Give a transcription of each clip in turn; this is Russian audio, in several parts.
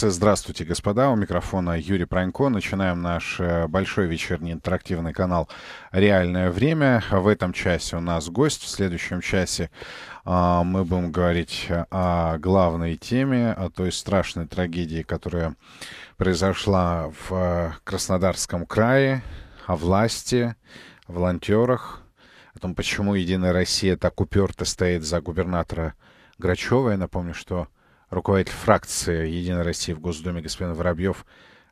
Здравствуйте, господа. У микрофона Юрий Пронько. Начинаем наш э, большой вечерний интерактивный канал «Реальное время». В этом часе у нас гость. В следующем часе а, мы будем говорить о главной теме, о той страшной трагедии, которая произошла в э, Краснодарском крае, о власти, о волонтерах, о том, почему «Единая Россия» так уперто стоит за губернатора Грачева. Я напомню, что руководитель фракции «Единой России» в Госдуме господин Воробьев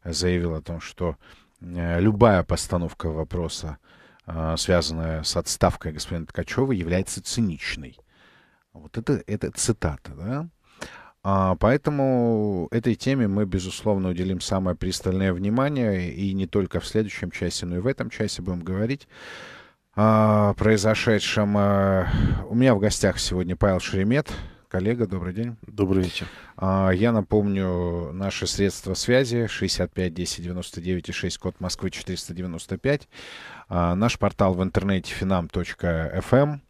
заявил о том, что э, любая постановка вопроса, э, связанная с отставкой господина Ткачева, является циничной. Вот это, это цитата, да? А, поэтому этой теме мы, безусловно, уделим самое пристальное внимание, и не только в следующем часе, но и в этом часе будем говорить о произошедшем. Э, у меня в гостях сегодня Павел Шеремет, коллега. Добрый день. Добрый вечер. А, я напомню наши средства связи 65 10 99 и 6, код Москвы 495. А, наш портал в интернете finam.fm. Эм.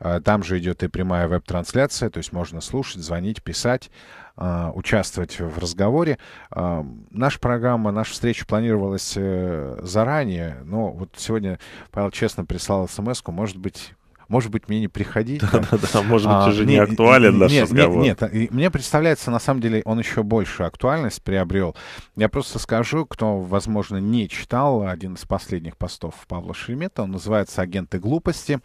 А, там же идет и прямая веб-трансляция, то есть можно слушать, звонить, писать, участвовать в разговоре. Наша программа, наша встреча планировалась э, заранее, но вот сегодня Павел честно прислал смс может быть, может быть, мне не приходить. Да-да-да, может быть, а, уже не актуален наш разговор. Нет, мне представляется, на самом деле, он еще больше актуальность приобрел. Я просто скажу, кто, возможно, не читал один из последних постов Павла Шеремета, он называется «Агенты глупости»,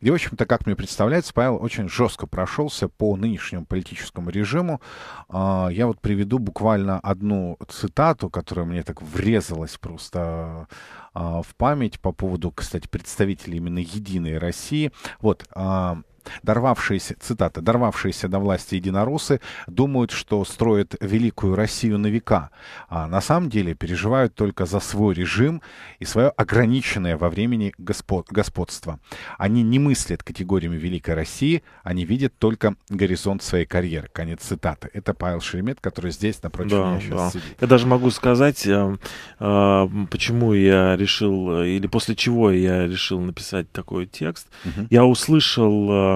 где, в общем-то, как мне представляется, Павел очень жестко прошелся по нынешнему политическому режиму. А, я вот приведу буквально одну цитату, которая мне так врезалась просто а, в память по поводу, кстати, представителей именно «Единой России». Вот, а, Дорвавшиеся, цитата, «дорвавшиеся до власти единоросы думают, что строят великую Россию на века, а на самом деле переживают только за свой режим и свое ограниченное во времени господ, господство. Они не мыслят категориями великой России, они видят только горизонт своей карьеры». Конец цитаты. Это Павел Шеремет, который здесь напротив да, меня сейчас да. сидит. Я даже могу сказать, э, э, почему я решил, э, или после чего я решил написать такой текст. Угу. Я услышал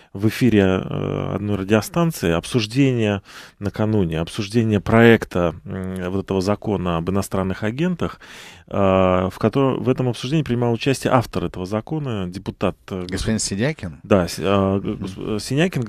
в эфире э, одной радиостанции обсуждение накануне, обсуждение проекта вот этого закона об иностранных агентах, э, в, котором, в этом обсуждении принимал участие автор этого закона, депутат... Э, Господин Синякин? Да, Синякин,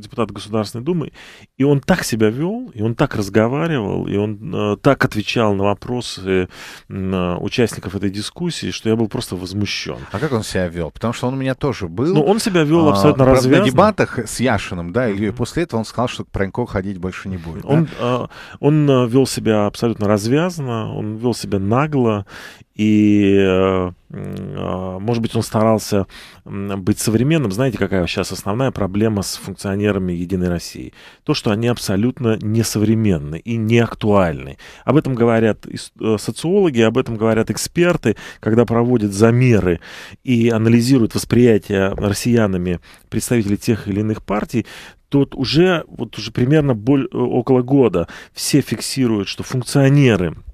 депутат Государственной Думы. И он так себя вел, и он так разговаривал, и он так отвечал на вопросы участников этой дискуссии, что я был просто возмущен. А как он себя вел? Потому что он у меня тоже был. Ну, он себя вел а, абсолютно а, развязно серьезно? дебатах с Яшиным, да, и после этого он сказал, что к Пронько ходить больше не будет. Он, да? А, он а, вел себя абсолютно развязно, он вел себя нагло, и, э, а, может быть, он старался быть современным. Знаете, какая сейчас основная проблема с функционерами «Единой России»? То, что они абсолютно несовременны и не актуальны. Об этом говорят э, социологи, об этом говорят эксперты, когда проводят замеры и анализируют восприятие россиянами представителей тех или иных партий, тут уже, вот уже примерно боль, э, около года все фиксируют, что функционеры –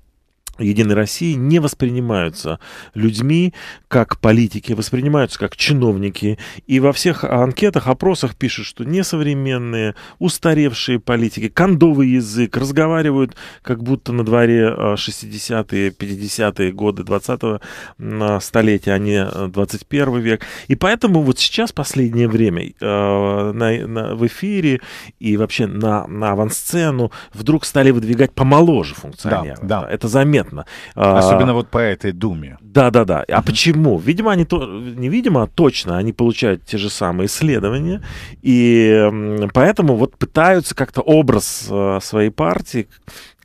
Единой России не воспринимаются людьми как политики, воспринимаются как чиновники. И во всех анкетах, опросах пишут, что несовременные, устаревшие политики, кондовый язык, разговаривают как будто на дворе 60-е, а, 50-е годы 20-го а, столетия, а не 21 а, век. И поэтому вот сейчас, последнее время, на, на, в эфире и вообще на, на авансцену вдруг стали выдвигать помоложе функционеров. Да, да. Это заметно понятно. Особенно а, вот по этой думе. Да-да-да. А почему? Видимо, они, то, не видимо, а точно они получают те же самые исследования, и поэтому вот пытаются как-то образ э, своей партии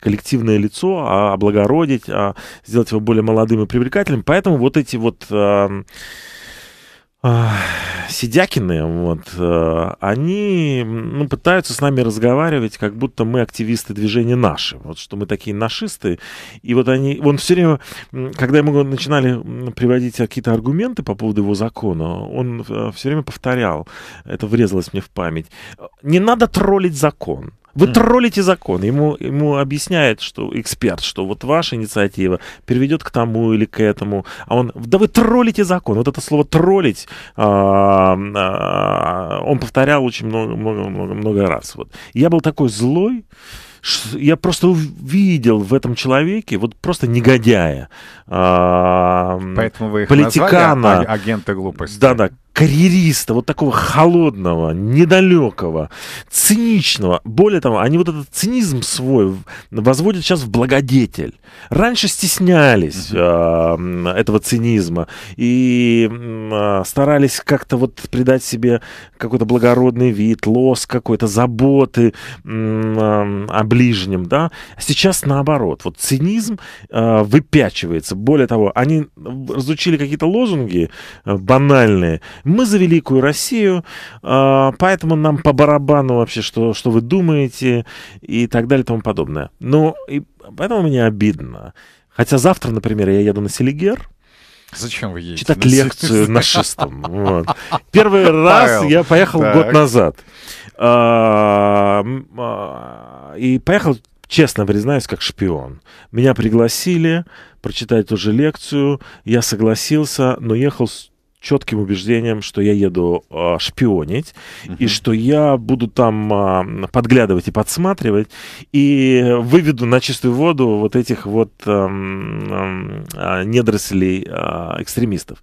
коллективное лицо, а, облагородить, а, сделать его более молодым и привлекательным. Поэтому вот эти вот эм, Сидякины, вот, э, они ну, пытаются с нами разговаривать, как будто мы активисты движения «Наши», вот что мы такие нашисты, и вот они, он все время, когда ему начинали приводить какие-то аргументы по поводу его закона, он э, все время повторял, это врезалось мне в память, не надо троллить закон, вы mm. троллите закон. Ему, ему объясняет, что эксперт, что вот ваша инициатива приведет к тому или к этому. А он, да вы троллите закон. Вот это слово троллить а, а, он повторял очень много-много-много раз. Вот. Я был такой злой я просто увидел в этом человеке вот просто негодяя. А, Поэтому вы их политикана, назвали агенты глупости. Да-да, карьериста, вот такого холодного, недалекого, циничного. Более того, они вот этот цинизм свой возводят сейчас в благодетель. Раньше стеснялись mm-hmm. э, этого цинизма и э, старались как-то вот придать себе какой-то благородный вид, лоск какой-то, заботы э, э, о ближнем, да. Сейчас наоборот, вот цинизм э, выпячивается. Более того, они разучили какие-то лозунги э, банальные, мы за великую Россию, а, поэтому нам по барабану вообще, что, что вы думаете и так далее и тому подобное. Ну, и поэтому мне обидно. Хотя завтра, например, я еду на Селигер, Зачем вы едете? Читать лекцию на шестом. Вот. Первый раз я поехал так. год назад. А, а, и поехал, честно признаюсь, как шпион. Меня пригласили прочитать ту же лекцию. Я согласился, но ехал с четким убеждением, что я еду э, шпионить, uh-huh. и что я буду там э, подглядывать и подсматривать, и выведу на чистую воду вот этих вот э, э, недорослей э, экстремистов.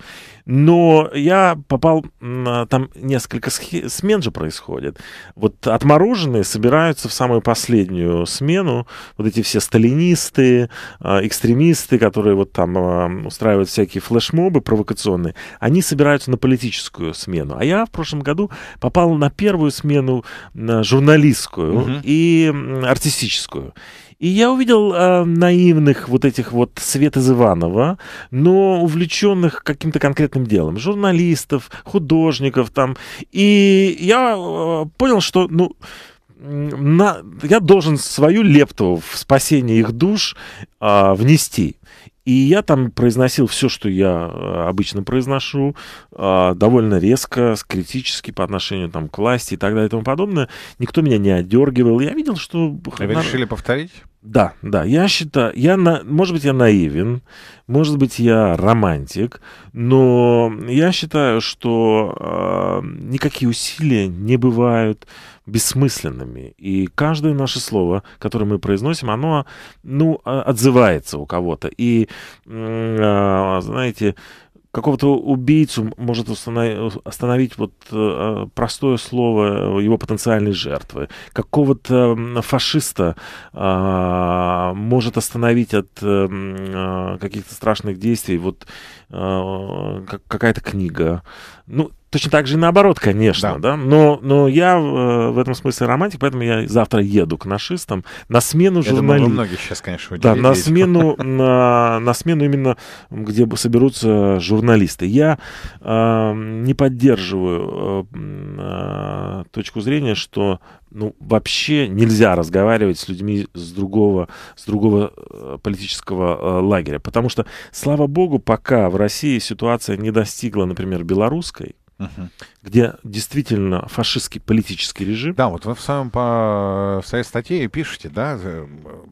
Но я попал, а, там несколько смен же происходит. Вот отмороженные собираются в самую последнюю смену. Вот эти все сталинисты, а, экстремисты, которые вот там а, устраивают всякие флешмобы провокационные, они собираются на политическую смену. А я в прошлом году попал на первую смену журналистскую угу. и артистическую. И я увидел э, наивных вот этих вот Свет из Иванова, но увлеченных каким-то конкретным делом. Журналистов, художников там. И я э, понял, что, ну, на, я должен свою лепту в спасение их душ э, внести. И я там произносил все, что я э, обычно произношу, а, довольно резко, критически по отношению там, к власти и так далее и тому подобное. Никто меня не отдергивал. Я видел, что... А вы решили повторить? Да, да, я считаю, я на, может быть, я наивен, может быть, я романтик, но я считаю, что э, никакие усилия не бывают, бессмысленными. И каждое наше слово, которое мы произносим, оно, ну, а, отзывается у кого-то. И, а, знаете, какого-то убийцу может остановить вот э, простое слово его потенциальной жертвы. Какого-то фашиста а, может остановить от э, каких-то страшных действий вот какая-то книга. Ну, Точно так же и наоборот, конечно, да. да? Но, но я э, в этом смысле романтик, поэтому я завтра еду к нашистам на смену журналистов. многих сейчас, конечно, Да, на смену, на, на смену именно, где соберутся журналисты. Я э, не поддерживаю э, э, точку зрения, что ну, вообще нельзя разговаривать с людьми с другого, с другого э, политического э, лагеря. Потому что, слава богу, пока в России ситуация не достигла, например, белорусской, угу. где действительно фашистский политический режим. Да, вот вы в самом по в своей статье пишете, да,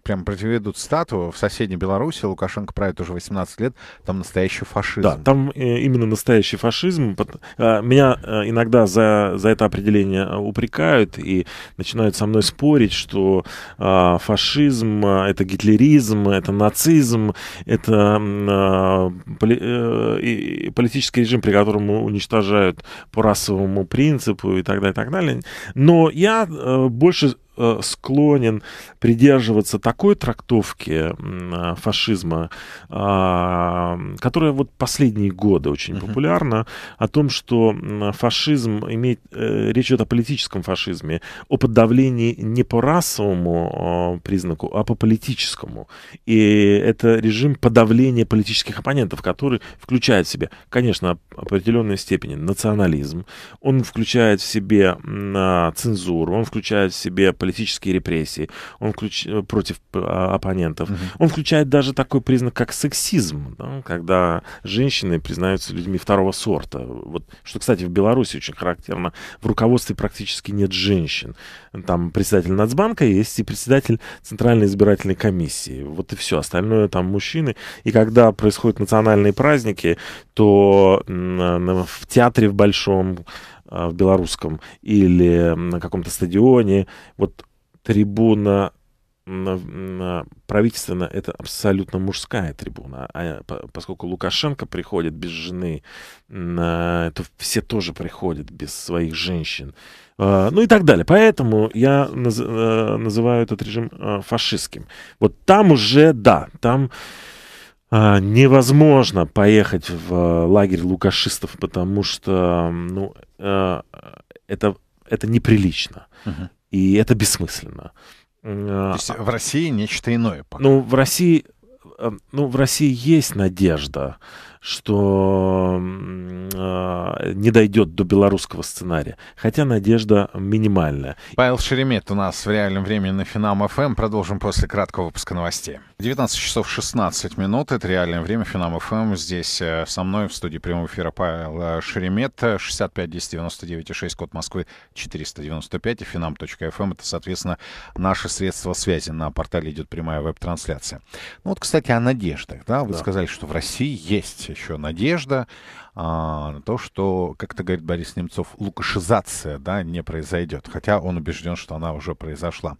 прям противедут стату в соседней Беларуси, Лукашенко правит уже 18 лет, там настоящий фашизм. Да, там э, именно настоящий фашизм. Э, меня э, иногда за, за это определение упрекают и начинают со мной спорить, что а, фашизм — это гитлеризм, это нацизм, это политический режим, при котором уничтожают по расовому принципу и так далее, и так далее. Но я э, больше Э, склонен придерживаться такой трактовки э, фашизма, а, которая вот последние годы очень популярна, о том, что фашизм имеет... Э, речь идет о политическом фашизме, о подавлении не по расовому признаку, а по политическому. И это режим подавления политических оппонентов, который включает в себя, конечно, определенной степени национализм, он включает в себе цензуру, он включает в себе политическую политические репрессии, он включ... Э, против э, оппонентов. Угу. Он включает даже такой признак, как сексизм, да, когда женщины признаются людьми второго сорта. Вот, что, кстати, в Беларуси очень характерно. В руководстве практически нет женщин. Там председатель Нацбанка есть и председатель Центральной избирательной комиссии. Вот и все. Остальное там мужчины. И когда происходят национальные праздники, то в театре в Большом, а, в белорусском или на каком-то стадионе. Вот трибуна правительственно это абсолютно мужская трибуна. А поскольку Лукашенко приходит без жены, то все тоже приходят без своих женщин. А, ну и так далее. Поэтому я э, называю этот режим э, фашистским. Вот там уже, да, там а, невозможно поехать в э, лагерь лукашистов, потому что ну, э, это, это неприлично. Угу. И это бессмысленно. А, То есть в России нечто иное. Пока. Ну, в России, э, ну, в России есть надежда что э, не дойдет до белорусского сценария. Хотя надежда минимальная. Павел Шеремет у нас в реальном времени на Финам ФМ. Продолжим после краткого выпуска новостей. 19 часов 16 минут. Это реальное время Финам ФМ. Здесь э, со мной в студии прямого эфира Павел э, Шеремет. 65 10 99 6 код Москвы 495 и Финам.фм Это, соответственно, наши средства связи. На портале идет прямая веб-трансляция. Ну вот, кстати, о надеждах. Да? Вы да. сказали, что в России есть еще надежда, а, то, что, как это говорит Борис Немцов, лукашизация да, не произойдет, хотя он убежден, что она уже произошла.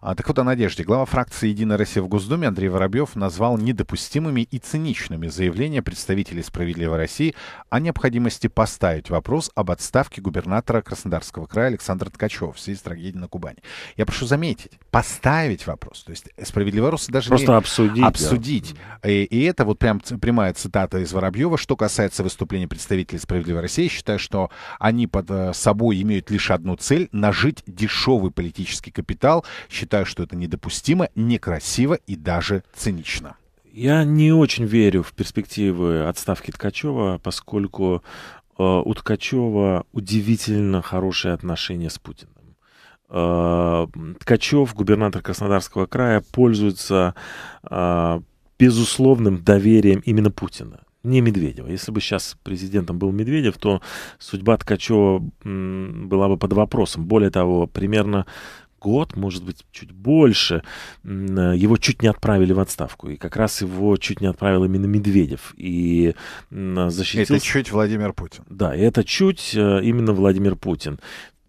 А, так вот о надежде. Глава фракции «Единая Россия» в Госдуме Андрей Воробьев назвал недопустимыми и циничными заявления представителей «Справедливой России» о необходимости поставить вопрос об отставке губернатора Краснодарского края Александра Ткачева в связи с трагедией на Кубани. Я прошу заметить, поставить вопрос, то есть Справедливая Россия даже Просто не обсудить. обсудить. Да. И, и это вот прям прямая цитата из Воробьева, что касается выступления скопление представителей «Справедливой России» считаю, что они под э, собой имеют лишь одну цель — нажить дешевый политический капитал. Считаю, что это недопустимо, некрасиво и даже цинично. Я не очень верю в перспективы отставки Ткачева, поскольку э, у Ткачева удивительно хорошие отношения с Путиным. Э, Ткачев, губернатор Краснодарского края, пользуется безусловным доверием именно Путина не Медведева. Если бы сейчас президентом был Медведев, то судьба Ткачева была бы под вопросом. Более того, примерно год, может быть, чуть больше, его чуть не отправили в отставку. И как раз его чуть не отправил именно Медведев. И защитил... Это чуть Владимир Путин. Да, это чуть э, именно Владимир Путин.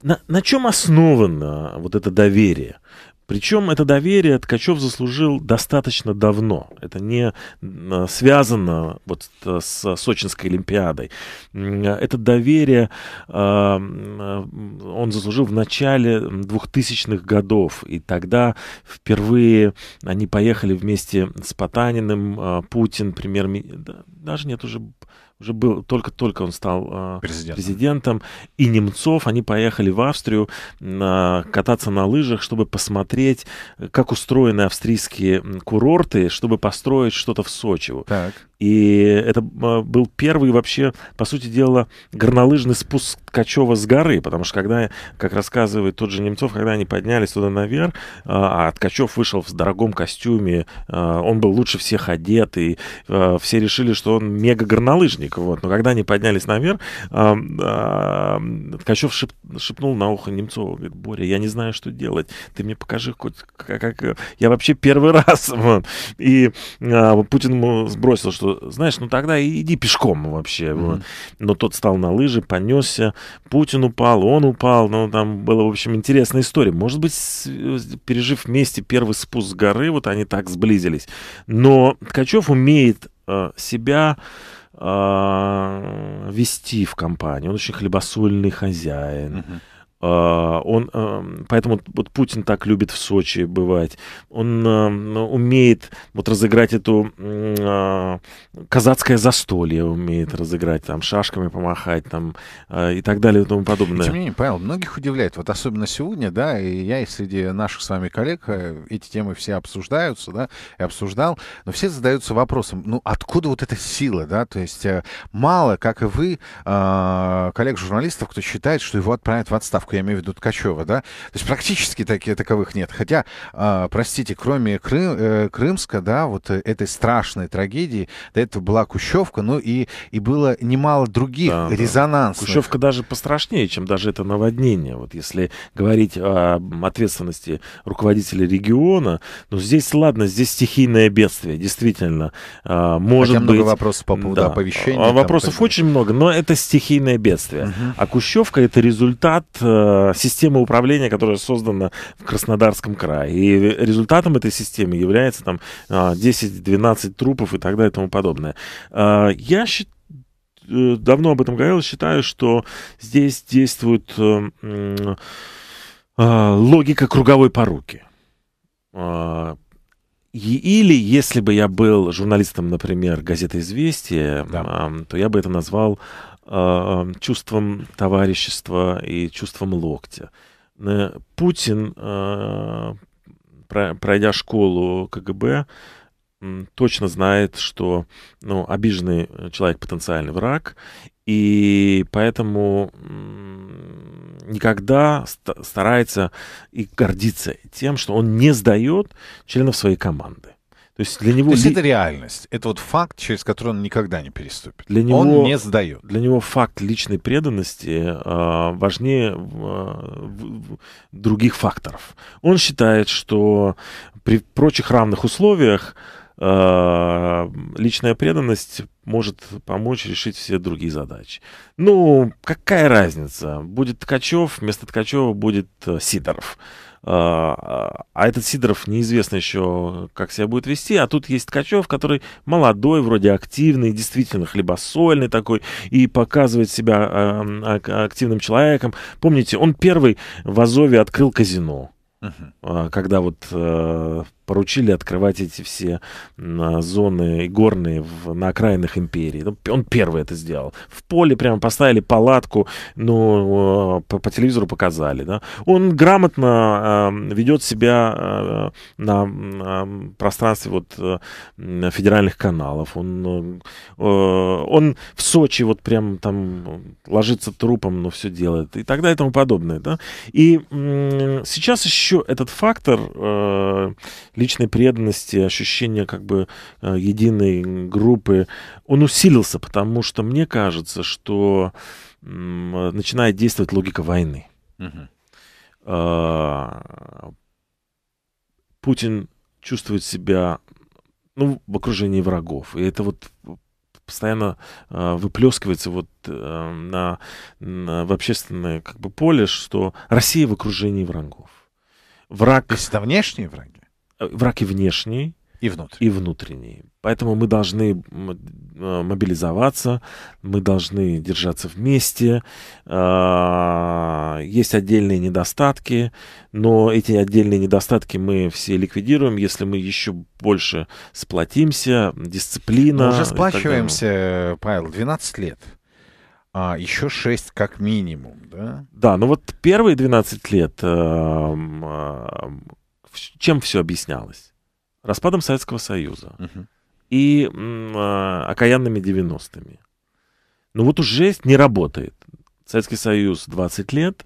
На, на чем основано вот это доверие? Причем это доверие Ткачев заслужил достаточно давно. Это не а, связано вот а, с Сочинской Олимпиадой. Это доверие а, он заслужил в начале 2000-х годов. И тогда впервые они поехали вместе с Потаниным, Путин, премьер-министр... Даже нет уже уже был, только-только он стал а, президентом. президентом, и Немцов, они поехали в Австрию на, кататься на лыжах, чтобы посмотреть, как устроены австрийские курорты, чтобы построить что-то в Сочи. Так. И это а, был первый вообще, по сути дела, горнолыжный спуск Ткачева с горы, потому что когда, как рассказывает тот же Немцов, когда они поднялись туда наверх, а, а Ткачев вышел в дорогом костюме, а, он был лучше всех одет, и все решили, что он мега-горнолыжник. Вот. Но когда они поднялись наверх, Ткачев шип, шепнул на ухо Немцову, говорит, Боря, я не знаю, что делать, ты мне покажи хоть как а э, я вообще первый раз. Вот. И а, Путин сбросил, что, знаешь, ну тогда иди пешком вообще. Mm-hmm. Вот. Но тот стал на лыжи, понесся, Путин упал, он упал, ну там была, в общем, интересная история. Может быть, пережив вместе первый спуск с горы, вот они так сблизились. Но Ткачев умеет э, себя э, вести в компании. Он очень хлебосольный хозяин. Mm-hmm а, он, поэтому вот Путин так любит в Сочи бывать. Он умеет вот разыграть эту а, казацкое застолье, умеет разыграть, там шашками помахать, там а, и так далее и тому подобное. Тем не менее, Павел, многих удивляет, вот особенно сегодня, да, и я и среди наших с вами коллег, э, эти темы все обсуждаются, да, и обсуждал, но все задаются вопросом, ну откуда вот эта сила, да, то есть э, мало, как и вы, коллег-журналистов, кто считает, что его отправят в отставку. Травку, я имею в виду Ткачева, да? То есть практически таких таковых нет. Хотя, э, простите, кроме Крым, э, Крымска, да, вот этой страшной трагедии, до этого была Кущевка, ну и, и было немало других да, резонансов. Да. Кущевка даже пострашнее, чем даже это наводнение. Вот если говорить о ответственности руководителя региона, ну здесь, ладно, здесь стихийное бедствие, действительно. Э, может Хотя быть... много вопросов по поводу да. оповещения. А, вопросов там, очень много, но это стихийное бедствие. Угу. А Кущевка — это результат э, э, система управления, которая создана в Краснодарском крае. И результатом этой системы является там э, а, 10-12 трупов и так далее и тому подобное. А, я считаю, э, давно об этом говорил, считаю, что здесь действует э, э, логика круговой поруки. Э, или если бы я был журналистом, например, газеты «Известия», да. то я бы это назвал Э, чувством товарищества и чувством локтя. Путин, э, пройдя школу КГБ, точно знает, что ну, обиженный человек потенциальный враг, и поэтому никогда старается и гордится тем, что он не сдает членов своей команды. То есть для него... То есть это реальность. Это вот факт, через который он никогда не переступит. Для него... Он не сдает. Для него факт личной преданности э, важнее э, других факторов. Он считает, что при прочих равных условиях а, личная преданность может помочь решить все другие задачи. Ну, какая разница? Будет Ткачев, вместо Ткачева будет э, Сидоров. А, а этот Сидоров неизвестно еще, как себя будет вести. А тут есть Ткачев, который молодой, вроде активный, действительно хлебосольный такой, и показывает себя а, а, активным человеком. Помните, он первый в Азове открыл казино. Uh-huh. Когда вот э, поручили открывать эти все а, зоны горные в, на окраинах империи. Ну, он первый это сделал. В поле прямо поставили палатку, ну, по, по телевизору показали. Да? Он грамотно э, ведет себя э, на э, пространстве вот, э, федеральных каналов. Он, э, он в Сочи вот прям там ложится трупом, но все делает. И так далее и тому подобное. Да? И э, сейчас еще этот фактор... Э, личной преданности, ощущения как бы э, единой группы, он усилился, потому что мне кажется, что начинает действовать логика войны. Угу. Путин чувствует себя ну, в окружении врагов. И это вот постоянно э, выплескивается вот э, на, на в общественное как бы поле, что Россия в окружении врагов. Враг. То есть это внешние враги? Э, враки внешний, и внутренний. И внутренний. Поэтому мы должны э, мобилизоваться, мы должны держаться вместе. Э, есть отдельные недостатки, но эти отдельные недостатки мы все ликвидируем, если мы еще больше сплотимся, дисциплина. Мы уже сплачиваемся, Павел, 12 лет. А, еще 6 как минимум, да? Да, ну вот первые 12 лет чем все объяснялось? Распадом Советского Союза и э, окаянными 90-ми. Ну вот уж не работает. Советский Союз 20 лет,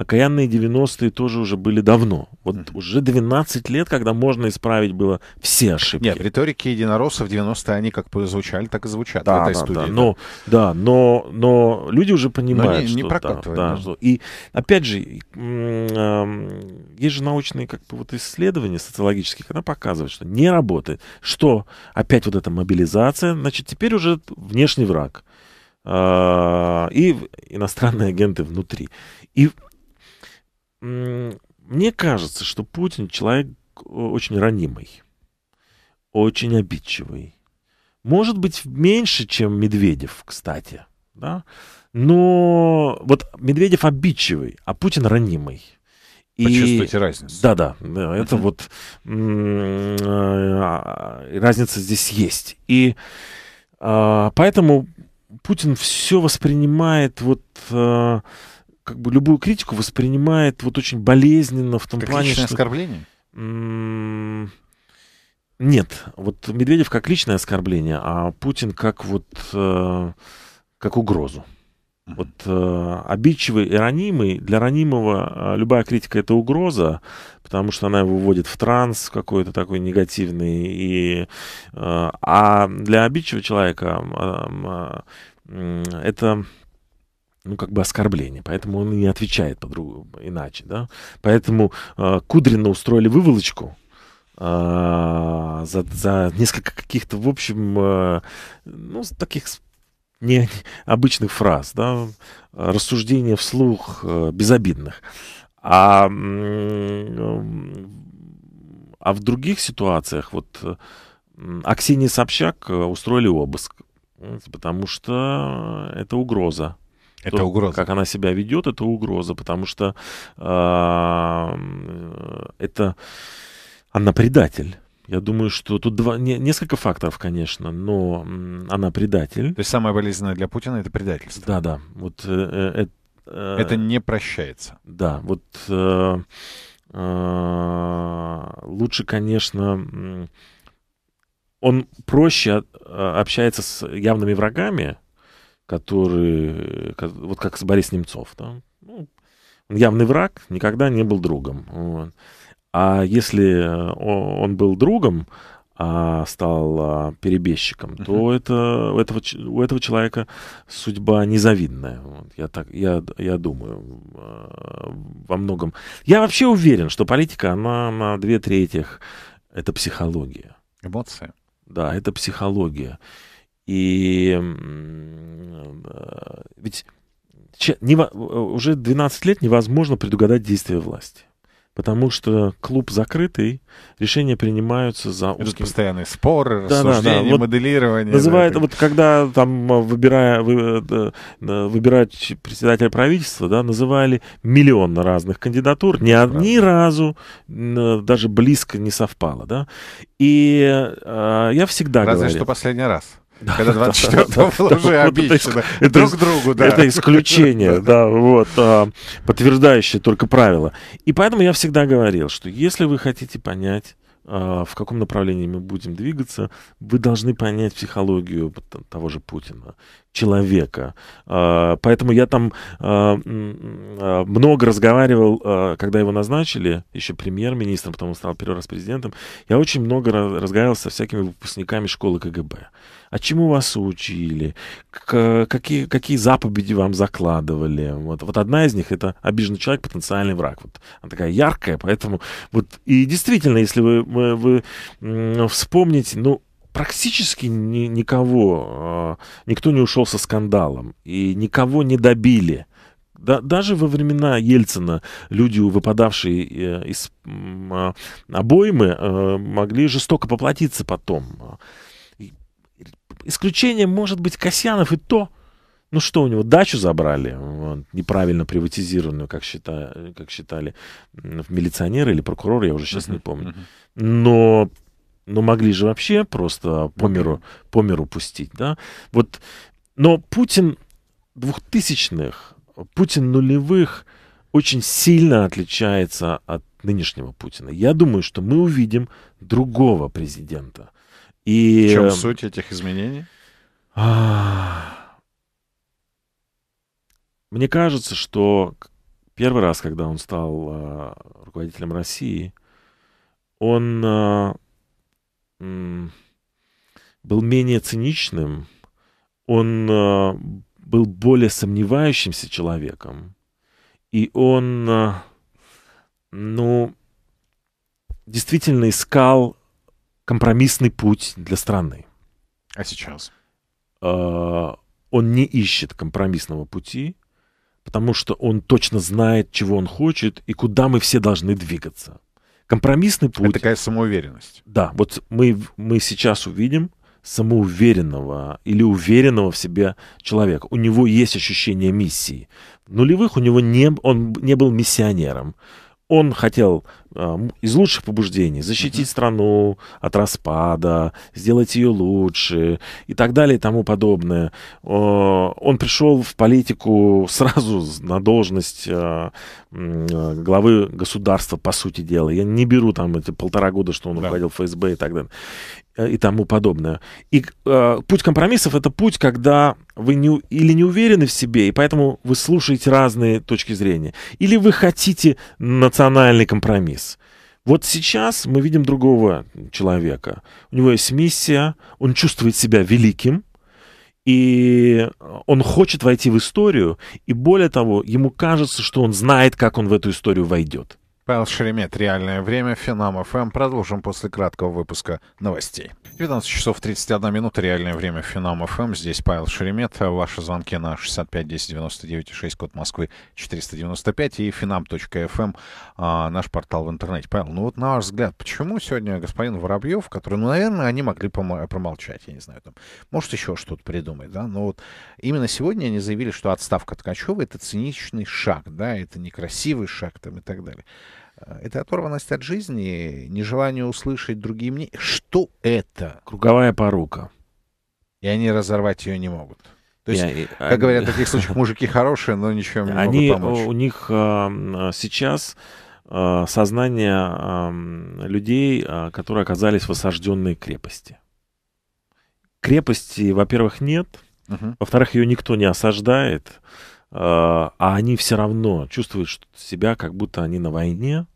окаянные а 90-е тоже уже были давно. Вот mm-hmm. уже 12 лет, когда можно исправить было все ошибки. Нет, риторики единороссов 90-е, они как звучали, так и звучат да, в этой да, студии. Да, Но, да, но, но люди уже понимают, но не, не что... Да, да, И опять же, э, есть же научные как бы, вот исследования социологические, когда показывают, что не работает. Что? Опять вот эта мобилизация, значит, теперь уже внешний враг а, и иностранные агенты внутри. И мне кажется, что Путин человек очень ранимый, очень обидчивый. Может быть, меньше, чем Медведев, кстати. Да? Но вот Медведев обидчивый, а Путин ранимый. И... разницу. Да, да, да это вот э, разница здесь есть. И а, поэтому Путин все воспринимает вот э, как бы любую критику воспринимает вот очень болезненно в том как плане, личное что... оскорбление? Нет, вот Медведев как личное оскорбление, а Путин как вот э, как угрозу. Вот э, обидчивый и ранимый, для ранимого э, любая критика это угроза, потому что она его вводит в транс какой-то такой негативный. И, э, а для обидчивого человека э, э, это ну, как бы оскорбление, поэтому он и не отвечает по-другому, иначе, да. Поэтому э, а, Кудрина устроили выволочку, а, за, за несколько каких-то, в общем, а, ну, таких не, обычных фраз, да, рассуждения вслух безобидных. А, а в других ситуациях, вот, Аксинии Собчак устроили обыск, потому что это угроза. Это то, угроза. Как она себя ведет, это угроза, потому что э, это она предатель. Я думаю, что тут два, не, несколько факторов, конечно, но она предатель. То есть самое болезненное для Путина это предательство. Да, да. Вот э э, э, э, это не прощается. Да, вот э, э, лучше, конечно, он проще а, общается с явными врагами, который, вот как с Борис Немцов, да? ну, он явный враг, никогда не был другом. Вот. А если э, он был другом, а стал а, перебежчиком, uh-huh. то это, у, этого, у этого человека судьба незавидная. Вот, я, так, я, я думаю э, во многом. Я вообще уверен, что политика, она на две трети это психология. Эмоции. Да, это психология. И э, ведь не, э, уже 12 лет невозможно предугадать действия власти. Потому что клуб закрытый, решения принимаются за узким... Идут постоянные споры, да, рассуждения, да, да. Вот моделирование. Называют, да, вот когда там э, выбирая, вы, выбирать председателя правительства, да, называли миллион разных кандидатур, ни, Правда. ни разу даже близко не совпало. Да? И э, я всегда Разве говорю... Разве что последний раз когда 24-го уже обещано. Это, друг другу, Это исключение, да, вот, а, подтверждающее только правило. И поэтому я всегда говорил, что если вы хотите понять, а, в каком направлении мы будем двигаться, вы должны понять психологию того же Путина, человека. А, поэтому я там много разговаривал, когда его назначили, еще премьер-министром, потом он стал первый раз президентом, я очень много разговаривал со всякими выпускниками школы КГБ а чему вас учили, к, какие, какие заповеди вам закладывали. Вот, вот одна из них — это обиженный человек, потенциальный враг. Вот, она такая яркая, поэтому... Вот, и действительно, если вы, вы, вы вспомните, ну, практически ни, никого, а, никто не ушел со скандалом, и никого не добили. Да, даже во времена Ельцина люди, выпадавшие э, из а, обоймы, э, могли жестоко поплатиться потом. Исключением может быть Касьянов и то, ну что, у него дачу забрали, вот, неправильно приватизированную, как, считали, как считали милиционеры или прокуроры, я уже сейчас uh-huh, не помню. Uh-huh. Но, но могли же вообще просто по миру, по миру пустить, да? Вот, но Путин двухтысячных, Путин нулевых очень сильно отличается от нынешнего Путина. Я думаю, что мы увидим другого президента – и... В чем эм, суть этих изменений? Мне кажется, что первый раз, когда он стал э, руководителем России, он э, был менее циничным, он э, был более сомневающимся человеком, и он, ну, действительно искал компромиссный путь для страны. А сейчас? А, он не ищет компромиссного пути, потому что он точно знает, чего он хочет и куда мы все должны двигаться. Компромиссный путь... Это такая самоуверенность. Да, вот мы, мы сейчас увидим самоуверенного или уверенного в себе человека. У него есть ощущение миссии. В нулевых у него не, он не был миссионером. Он хотел а, из лучших побуждений, защитить uh-huh. страну от распада, сделать ее лучше и так далее и тому подобное. Он пришел в политику сразу на должность а, а, главы государства, по сути дела. Я не беру там эти полтора года, что он да. уходил в ФСБ и так далее э, и тому подобное. И э, путь компромиссов это путь, когда вы не, или не уверены в себе, и поэтому вы слушаете разные точки зрения, или вы хотите национальный компромисс. Вот сейчас мы видим другого человека. У него есть миссия, он чувствует себя великим, и он хочет войти в историю, и более того, ему кажется, что он знает, как он в эту историю войдет. Павел Шеремет, реальное время, Финам ФМ. Эм. Продолжим после краткого выпуска новостей. 19 часов 31 минута, реальное время, Финам ФМ. Эм. Здесь Павел Шеремет. Ваши звонки на 65 10 99 6, код Москвы 495 и finam.fm, эм, а, наш портал в интернете. Павел, ну вот на ваш взгляд, почему сегодня господин Воробьев, который, ну, наверное, они могли промолчать, я не знаю, там, может, еще что-то придумать, да, но вот именно сегодня они заявили, что отставка Ткачева — это циничный шаг, да, это некрасивый шаг там и так далее. Э, это оторванность от жизни, нежелание услышать другие мнения. Что это? Круговая порука. И они разорвать ее не могут. То есть, я, как они, говорят, в таких случаях мужики хорошие, но ничем не они, могут помочь. У них э, сейчас э, сознание людей, которые оказались в осажденной крепости. Крепости, во-первых, нет. Угу. Во-вторых, ее никто не осаждает. А, а они все равно чувствуют себя, как будто они на войне.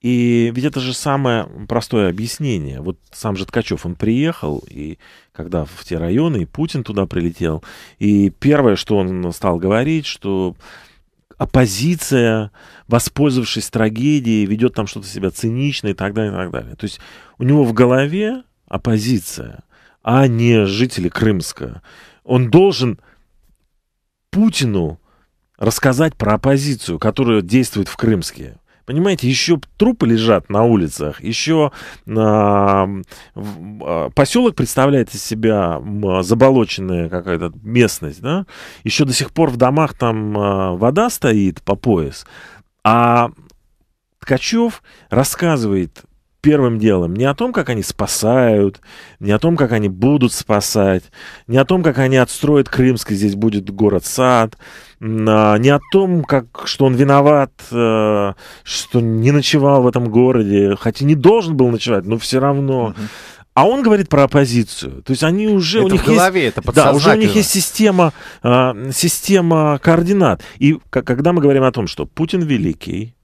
И ведь это же самое простое объяснение. Вот сам же Ткачев, он приехал, и когда в те районы, и Путин туда прилетел, и первое, что он стал говорить, что оппозиция, воспользовавшись трагедией, ведет там что-то себя цинично и так далее, и так далее. То есть у него в голове оппозиция, а не жители Крымска. Он должен Путину рассказать про оппозицию, которая действует в Крымске. Понимаете, еще трупы лежат на улицах, еще э, а, а, поселок представляет из себя заболоченная какая-то местность, да? Еще до сих пор в домах там э, вода стоит по пояс, а Ткачев рассказывает первым делом. Не о том, как они спасают, не о том, как они будут спасать, не о том, как они отстроят Крымский здесь будет город-сад, а, не о том, как, что он виноват, э, что не ночевал в этом городе, хотя не должен был ночевать, но все равно. А он говорит про оппозицию. То есть они уже это у них в голове, есть, это да, уже у них есть система, а, система координат. И когда мы говорим о том, что Путин великий,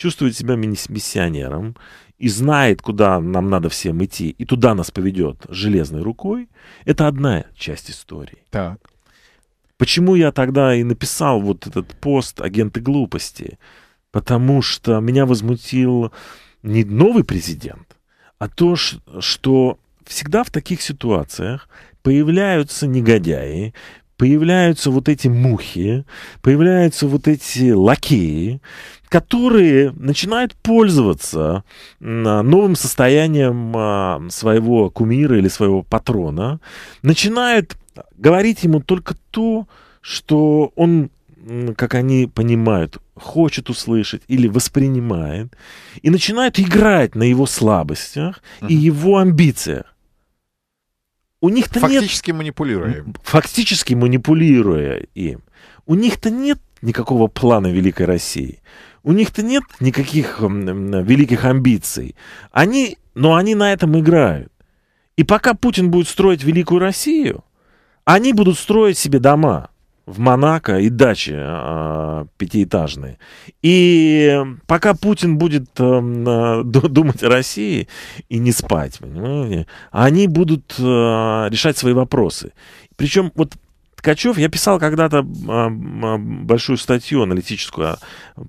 чувствует себя миссионером и знает, куда нам надо всем идти, и туда нас поведет железной рукой, это одна часть истории. Так. Почему я тогда и написал вот этот пост «Агенты глупости»? Потому что меня возмутил не новый президент, а то, что всегда в таких ситуациях появляются негодяи, появляются вот эти мухи, появляются вот эти лакеи, которые начинают пользоваться а, новым состоянием а, своего кумира или своего патрона, начинают говорить ему только то, что он, как они понимают, хочет услышать или воспринимает, и начинают играть на его слабостях и его амбициях. У них-то фактически нет... манипулируя им. Фактически манипулируя им. У них-то нет никакого плана Великой России у них-то нет никаких великих амбиций. Они, но они на этом играют. И пока Путин будет строить великую Россию, они будут строить себе дома в Монако и дачи э, пятиэтажные. И пока Путин будет э, э думать о России и не спать, понимаете, они будут э, решать свои вопросы. Причем вот Ткачев, я писал когда-то большую статью аналитическую,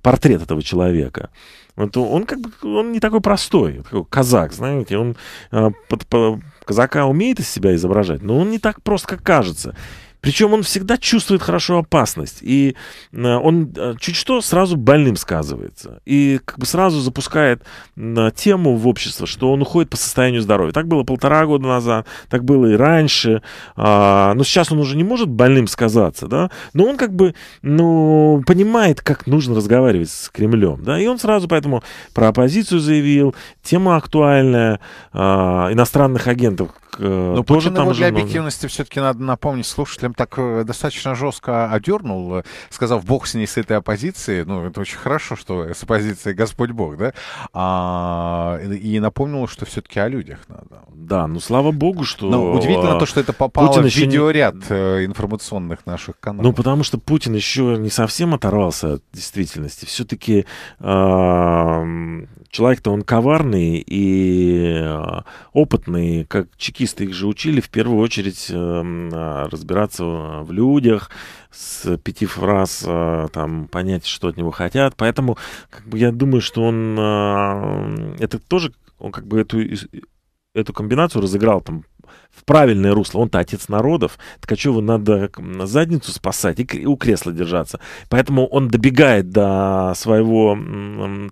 портрет этого человека. Вот он как бы он не такой простой, такой казак, знаете, он а, под, под, казака умеет из себя изображать, но он не так прост, как кажется. Причем он всегда чувствует хорошо опасность. И э, он э, чуть что сразу больным сказывается. И как бы сразу запускает э, тему в общество, что он уходит по состоянию здоровья. Так было полтора года назад, так было и раньше. А, но сейчас он уже не может больным сказаться, да. Но он как бы, ну, понимает, как нужно разговаривать с Кремлем, да. И он сразу поэтому про оппозицию заявил, тема актуальная, а, иностранных агентов, но ну, тоже там же для много. объективности все-таки надо напомнить слушателям, прям так э, достаточно жестко одернул, э, сказав, бог с ней, с этой оппозиции. Ну, это очень хорошо, что с оппозицией Господь Бог, да? А, и напомнил, что все-таки о людях надо. Да, ну, слава богу, что... Ну, удивительно а, то, что это попало Путин в еще видеоряд не... Э, информационных наших каналов. Ну, потому что Путин еще не совсем оторвался от действительности. Все-таки э, а, человек-то он коварный и а, опытный, как чекисты их же учили, в первую очередь э, разбираться разницу э, в людях, с пяти фраз э, там понять, что от него хотят. Поэтому как бы, я думаю, что он э, это тоже, он как бы эту, эту комбинацию разыграл там в правильное русло. Он-то отец народов. Ткачеву надо задницу спасать и у кресла держаться. Поэтому он добегает до своего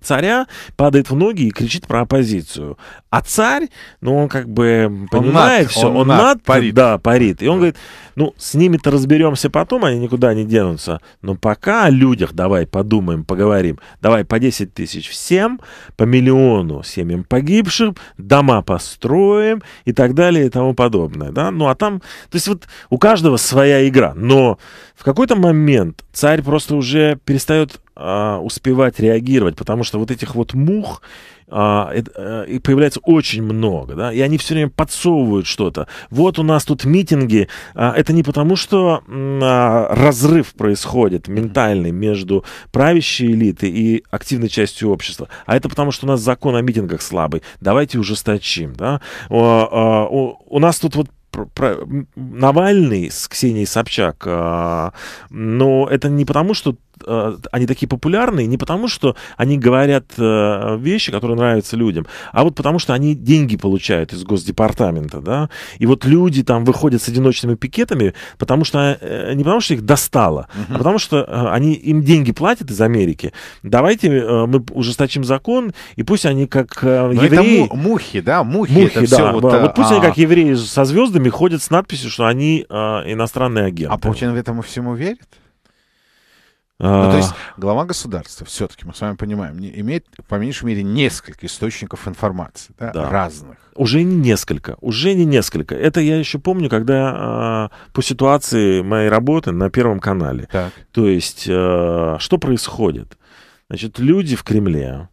царя, падает в ноги и кричит про оппозицию. А царь, ну, он как бы понимает он все, он, он над, над парит. да, парит. И он да. говорит, ну, с ними-то разберемся потом, они никуда не денутся. Но пока о людях давай подумаем, поговорим. Давай по 10 тысяч всем, по миллиону семьям погибшим, дома построим и так далее и тому подобное подобное, да, ну а там, то есть вот у каждого своя игра, но в какой-то момент царь просто уже перестает а, успевать реагировать, потому что вот этих вот мух а, это, э, и появляется очень много, да, и они все время подсовывают что-то. Вот у нас тут митинги, а, это не потому, что а, разрыв происходит ментальный между правящей элитой и активной частью общества, а это потому, что у нас закон о митингах слабый. Давайте ужесточим, да. О, о, а, у, у нас тут вот Навальный с Ксенией Собчак, а, но это не потому, что Э, они такие популярные не потому, что они говорят э, вещи, которые нравятся людям, а вот потому, что они деньги получают из Госдепартамента, да, и вот люди там выходят с одиночными пикетами, потому что, э, не потому, что их достало, а потому, что они, им деньги платят из Америки, давайте мы ужесточим закон, и пусть они как Но евреи... Это мухи, да, мухи, мухи это да, все вот... вот пусть а... они как евреи со звездами ходят с надписью, что они иностранные агенты. А Путин этому всему верит? Ну, то а. есть глава государства, все-таки мы с вами понимаем, имеет по меньшей мере несколько источников информации, да, да. разных. Уже не несколько, уже не несколько. Это я еще помню, когда э, по ситуации моей работы на Первом канале. Так. То есть э, что происходит? Значит, люди в Кремле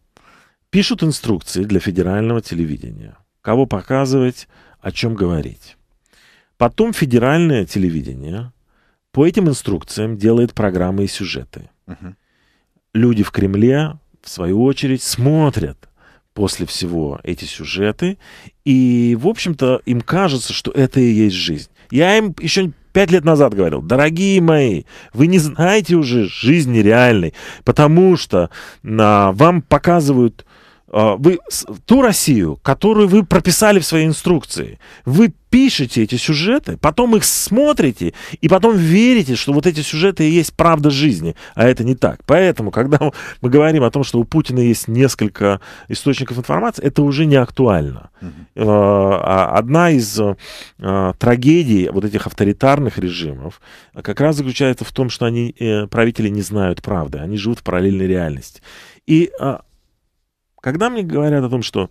пишут инструкции для федерального телевидения, кого показывать, о чем говорить. Потом федеральное телевидение по этим инструкциям делает программы и сюжеты. Угу. Люди в Кремле, в свою очередь, смотрят после всего эти сюжеты, и, в общем-то, им кажется, что это и есть жизнь. Я им еще пять лет назад говорил, дорогие мои, вы не знаете уже жизни реальной, потому что а, вам показывают а, вы ту Россию, которую вы прописали в своей инструкции, вы пишете эти сюжеты, потом их смотрите, и потом верите, что вот эти сюжеты и есть правда жизни, а это не так. Поэтому, когда мы говорим о том, что у Путина есть несколько источников информации, это уже не актуально. Mm-hmm. Одна из трагедий вот этих авторитарных режимов как раз заключается в том, что они, э, правители, не знают правды, они живут в параллельной реальности. И когда мне говорят о том, что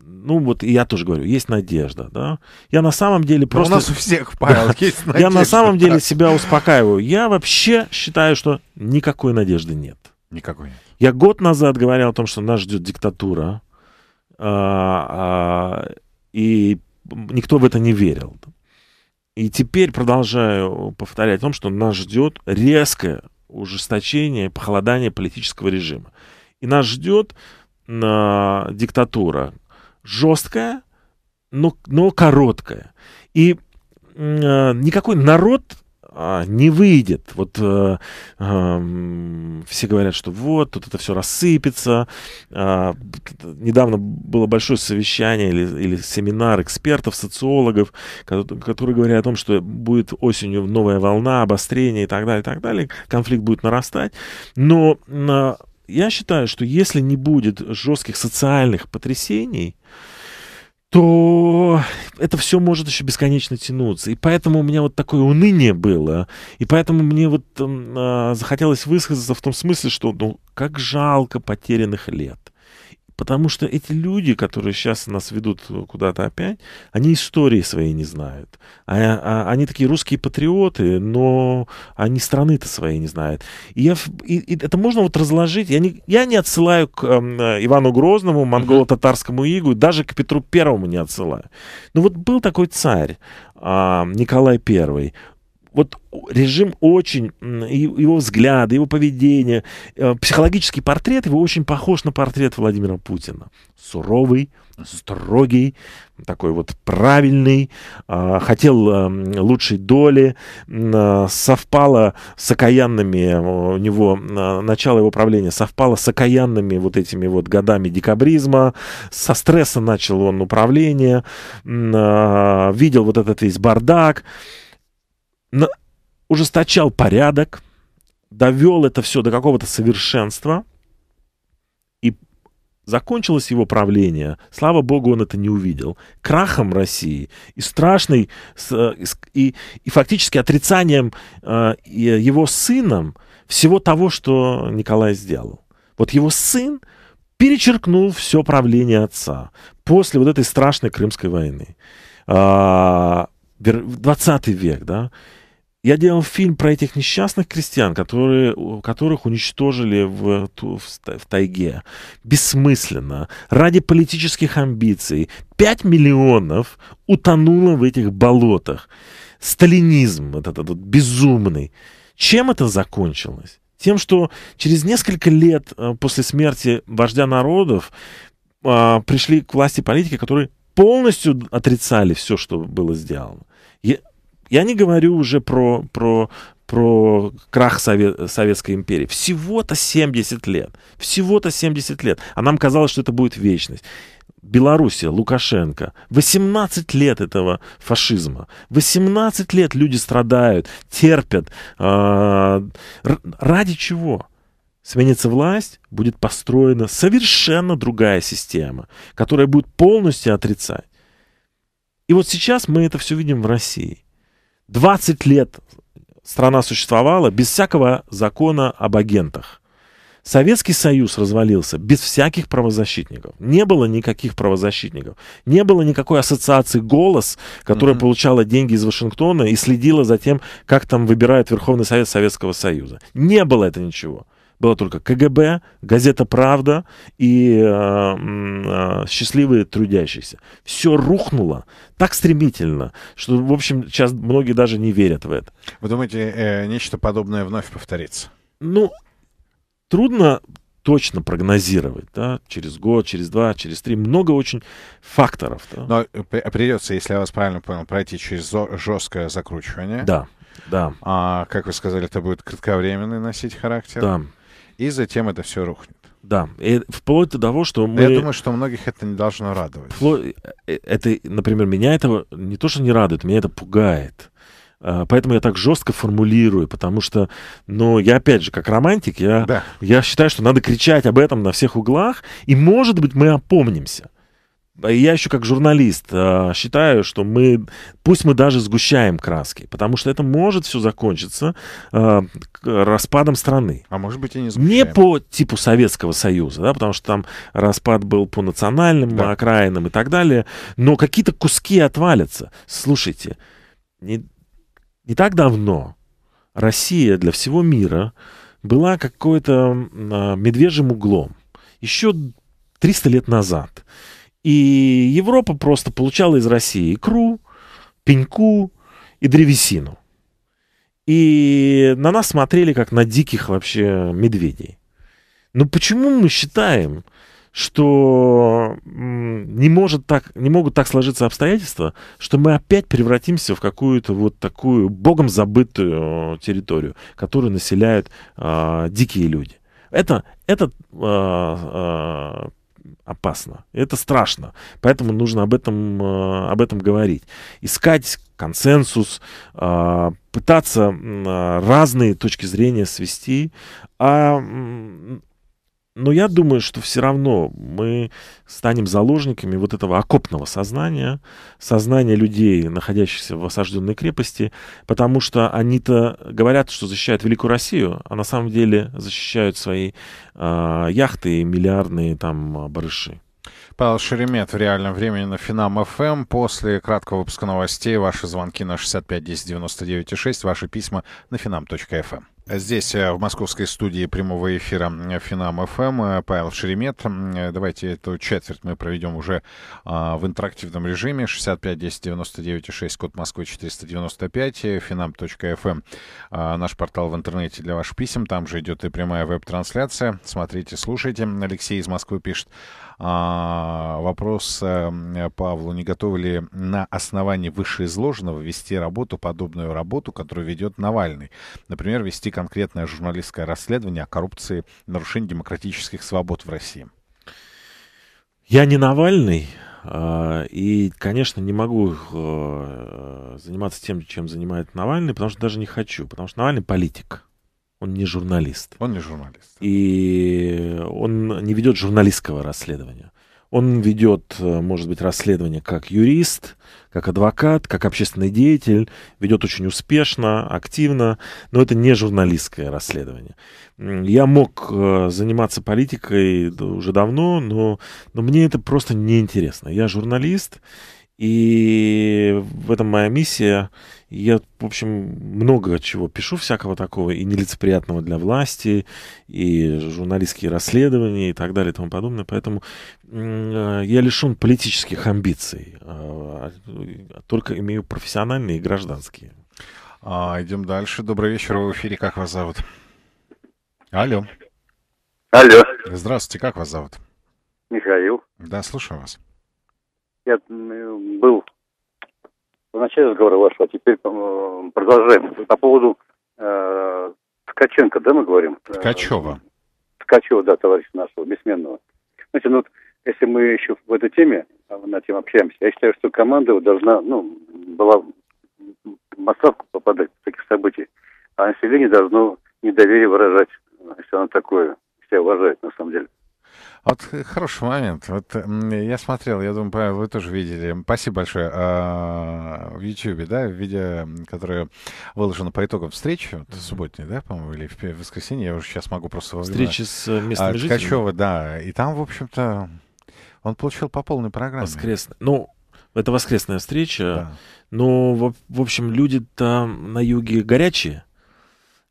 ну вот и я тоже говорю, есть надежда, да. Я на самом деле просто... Но у нас у всех, Павел, есть надежда. Я на самом деле себя успокаиваю. Я вообще считаю, что никакой надежды нет. Никакой нет. Я год назад говорил о том, что нас ждет диктатура, а, а, и никто в это не верил. И теперь продолжаю повторять о том, что нас ждет резкое ужесточение, похолодание политического режима. И нас ждет диктатура жесткая, но, но короткая. И э, никакой народ а, не выйдет. Вот э, э, все говорят, что вот, тут это все рассыпется. Э, недавно было большое совещание или, или семинар экспертов, социологов, которые, которые говорят о том, что будет осенью новая волна, обострение и так далее, и так далее. Конфликт будет нарастать. Но а, я считаю, что если не будет жестких социальных потрясений, то это все может еще бесконечно тянуться. И поэтому у меня вот такое уныние было. И поэтому мне вот э, захотелось высказаться в том смысле, что ну, как жалко потерянных лет. Потому что эти люди, которые сейчас нас ведут куда-то опять, они истории своей не знают. А, а, они такие русские патриоты, но они страны-то своей не знают. И, я, и, и это можно вот разложить. Я не, я не отсылаю к э, Ивану Грозному, монголо-татарскому игу, даже к Петру Первому не отсылаю. Но вот был такой царь, а, Николай Первый вот режим очень, его взгляды, его поведение, э, психологический портрет его очень похож на портрет Владимира Путина. Суровый, строгий, такой вот правильный, а, хотел э, лучшей доли, а, совпало с окаянными, э, у него, а, начало его правления совпало с окаянными вот этими вот годами декабризма, со стресса начал он управление, видел вот этот весь бардак, ужесточал порядок, довел это все до какого-то совершенства, и закончилось его правление. Слава богу, он это не увидел. Крахом России и страшной, э, и, и фактически отрицанием э, э, его сыном всего того, что Николай сделал. Вот его сын перечеркнул все правление отца после вот этой страшной Крымской войны. А, 20 век, да, я делал фильм про этих несчастных крестьян, которые, которых уничтожили в, в, в тайге. Бессмысленно. Ради политических амбиций. 5 миллионов утонуло в этих болотах. Сталинизм этот, этот безумный. Чем это закончилось? Тем, что через несколько лет э, после смерти вождя народов а, пришли к власти политики, которые полностью отрицали все, что было сделано. Я, я не говорю уже про, про, про крах Совет, Советской империи. Всего-то 70 лет. Всего-то 70 лет. А нам казалось, что это будет вечность. Белоруссия, Лукашенко. 18 лет этого фашизма. 18 лет люди страдают, терпят. Э, ради чего? сменится власть, будет построена совершенно другая система, которая будет полностью отрицать. И вот сейчас мы это все видим в России. 20 лет страна существовала без всякого закона об агентах. Советский Союз развалился без всяких правозащитников. Не было никаких правозащитников. Не было никакой ассоциации «Голос», которая mm-hmm. получала деньги из Вашингтона и следила за тем, как там выбирают Верховный Совет Советского Союза. Не было это ничего было только КГБ, газета «Правда» и э, э, «Счастливые трудящиеся». Все рухнуло так стремительно, что, в общем, сейчас многие даже не верят в это. Вы думаете, э, нечто подобное вновь повторится? Ну, трудно точно прогнозировать, да, через год, через два, через три, много очень факторов. Да. Но э, э, придется, если я вас правильно понял, пройти через жесткое закручивание. Да, да. А, как вы сказали, это будет кратковременный носить характер. Да. И затем это все рухнет. Да, и вплоть до того, что мы... Я думаю, что многих это не должно радовать. Впло... Э, э, это, например, меня этого не то, что не радует, меня это пугает. А, поэтому я так жестко формулирую, потому что, ну, я опять же, как романтик, я, да. я считаю, что надо кричать об этом на всех углах, и, может быть, мы опомнимся. Э, я еще как журналист э, считаю, что мы, пусть мы даже сгущаем краски, потому что это может все закончиться э, распадом страны. А может быть и не сгущаем. Не по типу Советского Союза, да, потому что там распад был по национальным да. окраинам и так далее, но какие-то куски отвалятся. Слушайте, не, не так давно Россия для всего мира была какой-то медвежьим углом. Еще 300 лет назад – и Европа просто получала из России икру, пеньку и древесину. И на нас смотрели как на диких вообще медведей. Но почему мы считаем, что не, может так, не могут так сложиться обстоятельства, что мы опять превратимся в какую-то вот такую богом забытую э, территорию, которую населяют э, дикие люди. Это, это э, опасно. Это страшно. Поэтому нужно об этом, э, об этом говорить. Искать консенсус, э, пытаться э, разные точки зрения свести. А но я думаю, что все равно мы станем заложниками вот этого окопного сознания, сознания людей, находящихся в осажденной крепости, потому что они-то говорят, что защищают Великую Россию, а на самом деле защищают свои э, яхты и миллиардные там барыши. Павел Шеремет в реальном времени на Финам ФМ. Эм». После краткого выпуска новостей ваши звонки на 65 10 99 6, ваши письма на финам.фм. Здесь, э, в московской студии прямого эфира Финам ФМ, э, Павел Шеремет. Э, давайте эту четверть мы проведем уже а, в интерактивном режиме. 65 10 99 6, код Москвы 495, finam.fm. Эм. А, наш портал в интернете для ваших писем. Там же идет и прямая веб-трансляция. Смотрите, слушайте. Алексей из Москвы пишет. А, вопрос а, Павлу, не готовы ли на основании вышеизложенного вести работу, подобную работу, которую ведет Навальный? Например, вести конкретное журналистское расследование о коррупции, нарушении демократических свобод в России? Я не Навальный, а, и, конечно, не могу э, заниматься тем, чем занимает Навальный, потому что даже не хочу, потому что Навальный политик. Он не журналист. Он не журналист. И он не ведет журналистского расследования. Он ведет, э, может быть, расследование как юрист, как адвокат, как общественный деятель, ведет очень успешно, активно, но это не журналистское расследование. Я мог э, заниматься политикой уже давно, но, но мне это просто неинтересно. Я журналист, и в этом моя миссия. Я, в общем, много чего пишу всякого такого, и нелицеприятного для власти, и журналистские расследования, и так далее, и тому подобное. Поэтому а, я лишен политических амбиций, а, а только имею профессиональные и гражданские. А, идем дальше. Добрый вечер, вы в эфире. Как вас зовут? Алло. Алло. Здравствуйте, как вас зовут? Михаил. Да, слушаю вас. Я э, был в начале разговора вашего, а теперь э, продолжаем. По поводу э, Ткаченко, да, мы говорим? Э, Ткачева. Ткачева, да, товарища нашего, бессменного. Значит, ну, если мы еще в этой теме, а, на тему общаемся, я считаю, что команда должна, ну, была в отставку попадать в таких событий, а население должно недоверие выражать, если оно такое, все уважает на самом деле. Вот э, хороший момент. Вот э, я смотрел, я думаю, Павел, вы тоже видели. Спасибо большое. А, в Ютьюбе, да, видео, которое выложено по итогам встречи, вот, mm-hmm. субботней, да, по-моему, или в воскресенье, я уже сейчас могу просто... Встречи с э, местными а, жителями? Ткачева, да. И там, в общем-то, он получил по полной программе. Воскресно. Ну, это воскресная встреча. Да. Но, в, в общем, люди там на юге горячие.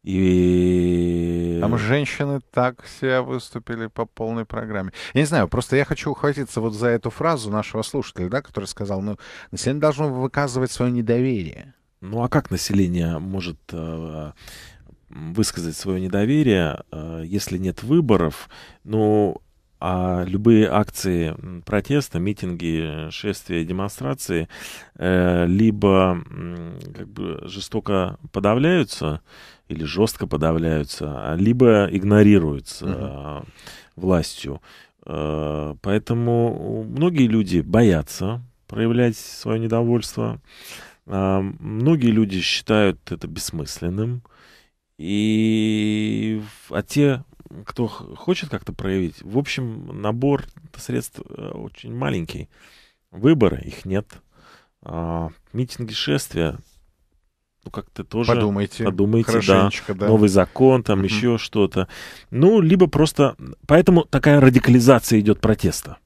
И... Там женщины так себя выступили по полной программе. Я не знаю, просто я хочу ухватиться вот за эту фразу нашего слушателя, да, который сказал, ну, население должно выказывать свое недоверие. Ну а как население может э, высказать свое недоверие, э, если нет выборов? Ну, а любые акции протеста, митинги, шествия, демонстрации э, либо как бы жестоко подавляются или жестко подавляются, а либо игнорируются mm властью. Э, поэтому многие люди боятся проявлять свое недовольство. А, многие люди считают это бессмысленным. И а те кто хочет как-то проявить, в общем, набор средств э, очень маленький. Выборы их нет. А, митинги, шествия, ну как-то тоже подумайте, подумайте да, да, новый закон, там угу. еще что-то. Ну либо просто, поэтому такая радикализация идет протеста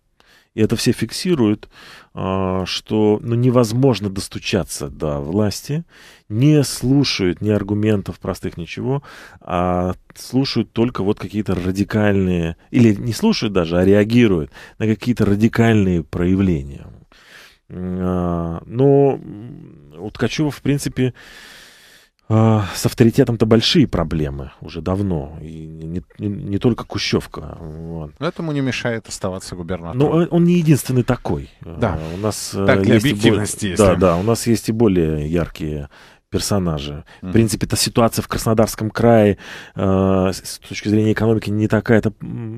и это все фиксируют, а, что ну, невозможно достучаться до власти, не слушают ни аргументов простых, ничего, а слушают только вот какие-то радикальные, или не слушают даже, а реагируют на какие-то радикальные проявления. А, но у Ткачева, в принципе, а, с авторитетом-то большие проблемы уже давно. И не, не, не только Кущевка. Вот. Но этому не мешает оставаться губернатором. Но ну, он не единственный такой. Да. А, у нас так для э, есть объективности. Бо... Да, да. У нас есть и более яркие персонажи. Mm-hmm. В принципе, эта ситуация в Краснодарском крае э, с точки зрения экономики не такая-то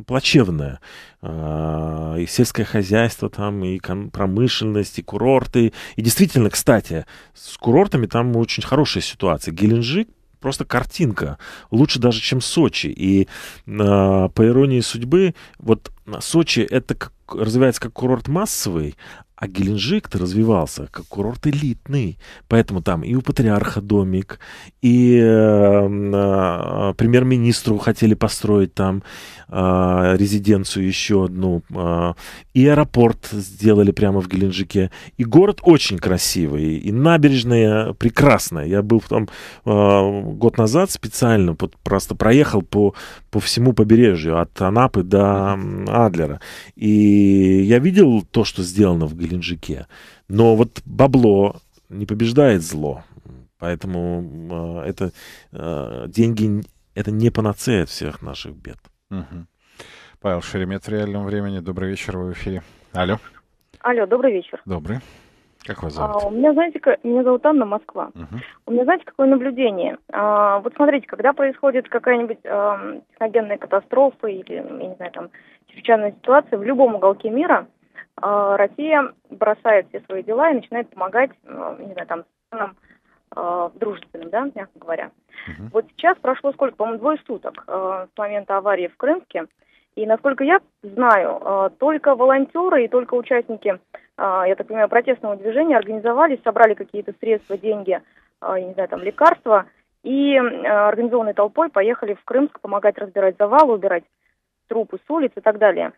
плачевная. Э, и сельское хозяйство там, и промышленность, и курорты. И действительно, кстати, с курортами там очень хорошая ситуация. Геленджик просто картинка, лучше даже, чем Сочи. И э, по иронии судьбы, вот Сочи это как развивается как курорт массовый, а Геленджик-то развивался как курорт элитный. Поэтому там и у патриарха домик, и э, премьер-министру хотели построить там э, резиденцию еще одну. Э, и аэропорт сделали прямо в Геленджике. И город очень красивый, и набережная прекрасная. Я был там э, год назад специально, вот, просто проехал по, по всему побережью, от Анапы до Адлера. И я видел то, что сделано в Геленджике. Но вот бабло не побеждает зло. Поэтому э, это э, деньги это не панацея от всех наших бед. Угу. Павел Шеремет в реальном времени. Добрый вечер, вы в эфире. Алло. Алло, добрый вечер. Добрый. Как вас а, зовут? А, у меня, знаете, меня зовут Анна Москва. Угу. У меня, знаете, какое наблюдение? А, вот смотрите, когда происходит какая-нибудь а, техногенная катастрофа или, я не знаю, там, чрезвычайной ситуации в любом уголке мира а, Россия бросает все свои дела и начинает помогать, а, не знаю, там, странам а, дружественным, да, мягко говоря. Угу. Вот сейчас прошло сколько, по-моему, двое суток с момента аварии в Крымске. И насколько я знаю, только волонтеры и только участники, я так понимаю, протестного движения организовались, собрали какие-то средства, деньги, я не знаю, там лекарства, и организованной толпой поехали в Крымск помогать разбирать завалы, убирать трупы с улиц и так далее.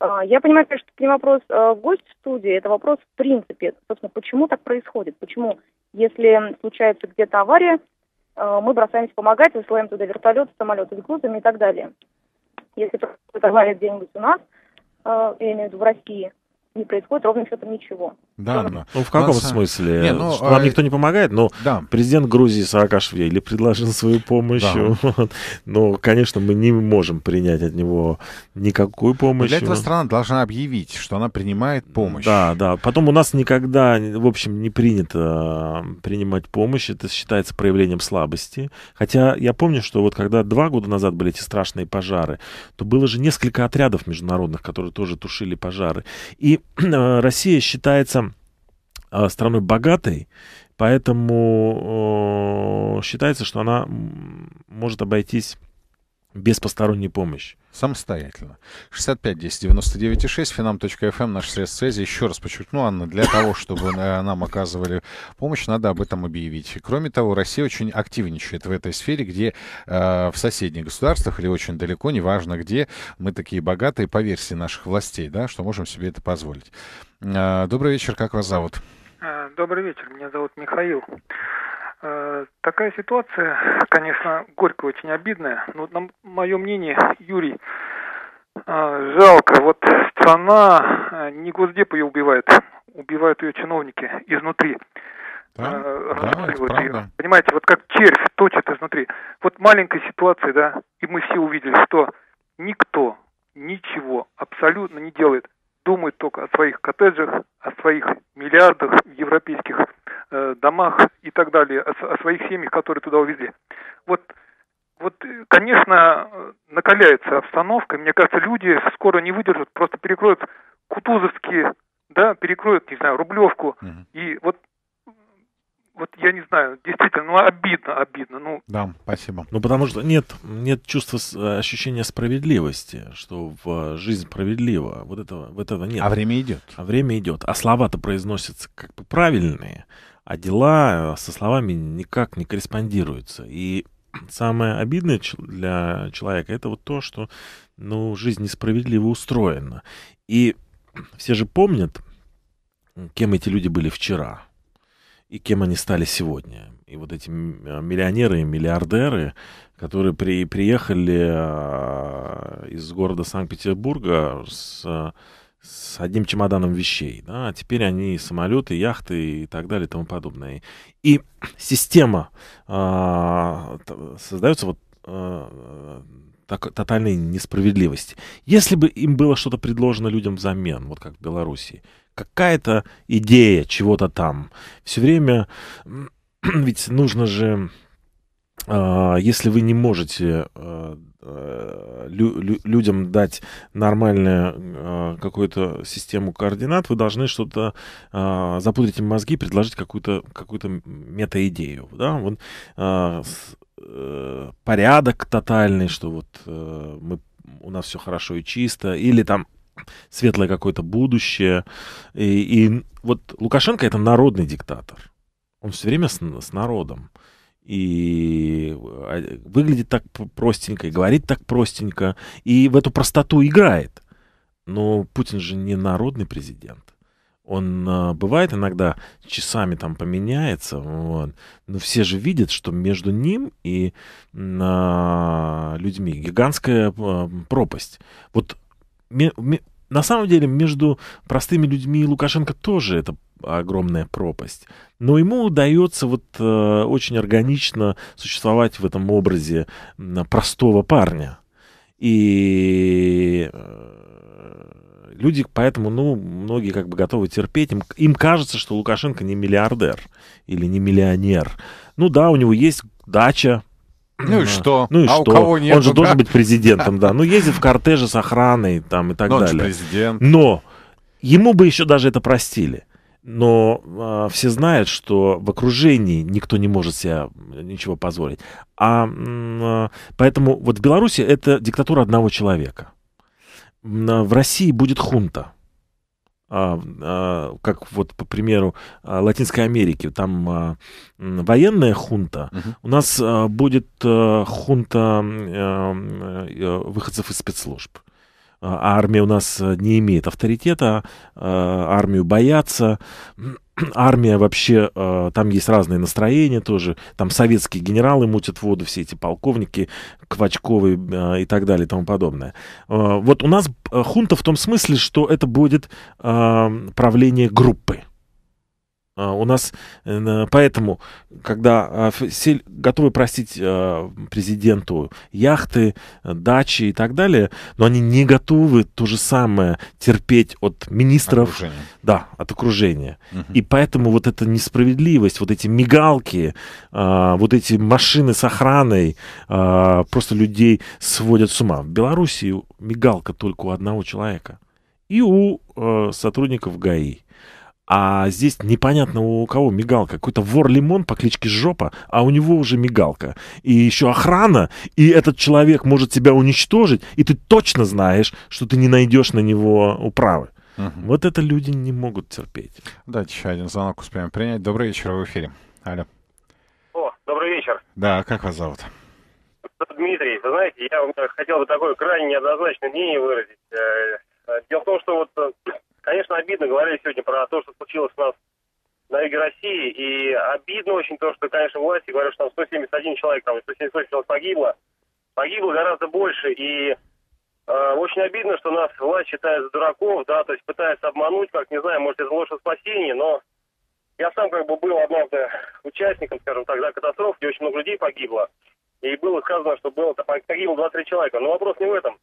А, я понимаю, конечно, что это не вопрос а, в гости в студии, это вопрос в принципе. Собственно, почему так происходит? Почему, если случается где-то авария, а, мы бросаемся помогать, высылаем туда вертолеты, самолеты с грузами и так далее. Если происходит авария где-нибудь у нас, я имею в виду в России, не происходит ровным счетом ничего. Да, да. Ну, в каком нас... Э, смысле? Не, ну, нам а... никто не помогает, но ну, да. президент Грузии Саакашвили предложил свою помощь. Да. Вот. Но, ну, конечно, мы не можем принять от него никакую помощь. Для этого страна должна объявить, что она принимает помощь. Да, да. Потом у нас никогда, в общем, не принято принимать помощь. Это считается проявлением слабости. Хотя я помню, что вот когда два года назад были эти страшные пожары, то было же несколько отрядов международных, которые тоже тушили пожары. И э, Россия считается Э, страной богатой, поэтому э, считается, что она может обойтись без посторонней помощи. Самостоятельно. 65 10 99 6 finam.fm, наш средств связи. Еще раз подчеркну, Анна, для того, чтобы э, нам оказывали помощь, надо об этом объявить. Кроме того, Россия очень активничает в этой сфере, где э, в соседних государствах или очень далеко, неважно где, мы такие богатые, по версии наших властей, да, что можем себе это позволить. Э, добрый вечер, как вас зовут? Э, добрый вечер, меня зовут Михаил. Э, такая ситуация, конечно, горько очень обидная, но, на мое мнение, Юрий, э, жалко. Вот страна, не Госдеп ее убивает, убивают ее чиновники изнутри. Да, да, ее. Понимаете, вот как червь точит изнутри. Вот маленькая ситуация, да, и мы все увидели, что никто ничего абсолютно не делает думают только о своих коттеджах, о своих миллиардах европейских э, домах и так далее, о, о своих семьях, которые туда увезли. Вот, вот, э, конечно, э, накаляется обстановка. Мне кажется, люди скоро не выдержат, просто перекроют кутузовские, да, перекроют, не знаю, рублевку. Угу. И вот вот я не знаю, действительно, ну обидно, обидно. Ну. Да, спасибо. Ну потому что нет, нет чувства э, ощущения справедливости, что в э, жизнь справедлива. Вот этого, вот этого нет. А время идет. А время идет. А слова-то произносятся как бы правильные, а дела э, со словами никак не корреспондируются. И самое обидное для человека это вот то, что ну, жизнь несправедливо устроена. И все же помнят, кем эти люди были вчера и кем они стали сегодня. И вот эти э, миллионеры и миллиардеры, которые при, приехали э, из города Санкт-Петербурга с, с одним чемоданом вещей, да, а теперь они самолеты, яхты и так далее и тому подобное. И система а, создается вот а, так, тотальной несправедливости. Если бы им было что-то предложено людям взамен, вот как в Беларуси какая-то идея чего-то там. Все время, ведь нужно же, а, если вы не можете а, э, людям дать нормальную а, какую-то систему координат, вы должны что-то запудрить им мозги, предложить какую-то какую, какую мета-идею. Да? Вот, э, порядок тотальный, что вот э, мы у нас все хорошо и чисто, или там светлое какое-то будущее. И, и вот Лукашенко это народный диктатор. Он все время с, с народом. И а, выглядит так простенько, и говорит так простенько, и в эту простоту играет. Но Путин же не народный президент. Он а, бывает иногда часами там поменяется, вот, но все же видят, что между ним и а, людьми гигантская пропасть. Вот на самом деле между простыми людьми и Лукашенко тоже это огромная пропасть. Но ему удается вот э, очень органично существовать в этом образе простого парня. И э, люди поэтому, ну, многие как бы готовы терпеть. Им, им кажется, что Лукашенко не миллиардер или не миллионер. Ну да, у него есть дача, ну и что? Ну и а что? У кого нет, Он же ну, должен быть президентом, да. Ну ездит в кортеже с охраной там и так Но ну, далее. Президент. Но ему бы еще даже это простили. Но э, все знают, что в окружении никто не может себе ничего позволить. А э, поэтому вот в Беларуси это диктатура одного человека. А в России будет хунта. А, а, как вот по примеру а, Латинской Америки, там военная хунта, угу. у нас будет хунта э, выходцев из спецслужб. А, а армия у нас э, не имеет авторитета, а, армию боятся, армия вообще, э, там есть разные настроения тоже, там советские генералы мутят воду, все эти полковники, Квачковы э, и так далее и тому подобное. Вот у нас хунта в том смысле, что это будет правление группы. А, у нас э, поэтому, когда а, готовы простить а, президенту яхты, э, дачи и так далее, но они не готовы то же самое терпеть от министров, окружение. да, от окружения. Угу. И поэтому вот эта несправедливость, вот эти мигалки, вот эти машины с охраной просто людей сводят с ума. В Беларуси мигалка только у одного человека и у э, сотрудников ГАИ. А здесь непонятно у кого мигалка. Какой-то вор-лимон по кличке Жопа, а у него уже мигалка. И еще охрана, и этот человек может тебя уничтожить, и ты точно знаешь, что ты не найдешь на него управы. Угу. Вот это люди не могут терпеть. Да, еще один звонок успеем принять. Добрый вечер, в эфире. Алло. О, добрый вечер. Да, как вас зовут? Дмитрий, вы знаете, я хотел бы такое крайне неоднозначное мнение выразить. Э, дело в том, что вот Конечно, обидно. Говорили сегодня про то, что случилось у нас на юге России. И обидно очень то, что, конечно, власти говорят, что там 171 человек, там 178 человек погибло. Погибло гораздо больше. И э, очень обидно, что нас власть считает за дураков, да, то есть пытается обмануть, как, не знаю, может, это лучше спасение, но я сам как бы был однажды участником, скажем так, да, катастроф, где очень много людей погибло. И было сказано, что было погибло 23 человека. Но вопрос не в этом.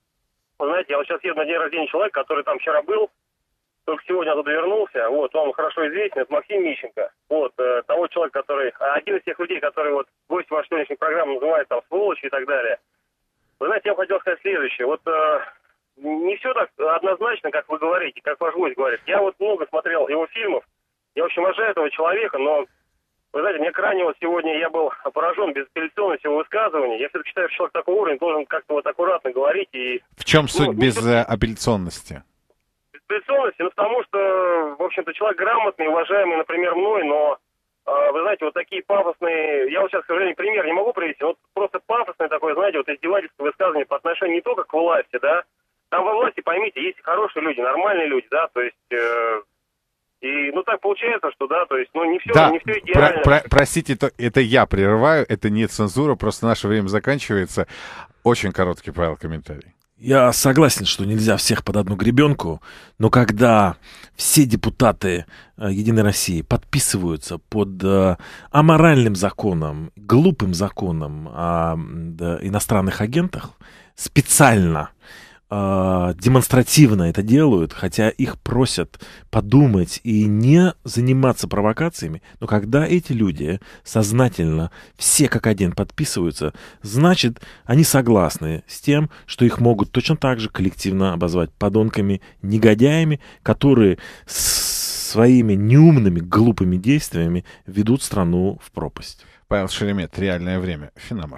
Вы знаете, я вот сейчас еду на день рождения человека, который там вчера был, только сегодня оттуда вернулся, вот, он хорошо известен, это Максим Мищенко, вот, э, того человека, который, один из тех людей, который вот гость вашей сегодняшней программы называет там сволочи и так далее. Вы знаете, я хотел сказать следующее, вот э, не все так однозначно, как вы говорите, как ваш гость говорит. Я вот много смотрел его фильмов, я, в общем, уважаю этого человека, но, вы знаете, мне крайне вот сегодня я был поражен безапелляционностью его высказывания. Я все-таки считаю, что человек такого уровня должен как-то вот аккуратно говорить и... В чем ну, суть ну, безапелляционности? Э, безапелляционности, ну, потому что, в общем-то, человек грамотный, уважаемый, например, мной, но, а, вы знаете, вот такие пафосные, я вот сейчас, к сожалению, пример не могу привести, вот просто пафосное такое, знаете, вот издевательское высказывание по отношению не только к власти, да, там во власти, поймите, есть хорошие люди, нормальные люди, да, то есть... Э, и, ну, так получается, что, да, то есть, ну, не все, да. не все идеально. Про, про, простите, то, это я прерываю, это не цензура, просто наше время заканчивается. Очень короткий, Павел, комментарий. Я согласен, что нельзя всех под одну гребенку, но когда все депутаты э, Единой России подписываются под э, аморальным законом, глупым законом о иностранных агентах специально, а, демонстративно это делают, хотя их просят подумать и не заниматься провокациями. Но когда эти люди сознательно все как один подписываются, значит, они согласны с тем, что их могут точно так же коллективно обозвать подонками, негодяями, которые своими неумными, глупыми действиями ведут страну в пропасть. Павел Шеремет, «Реальное время», Финам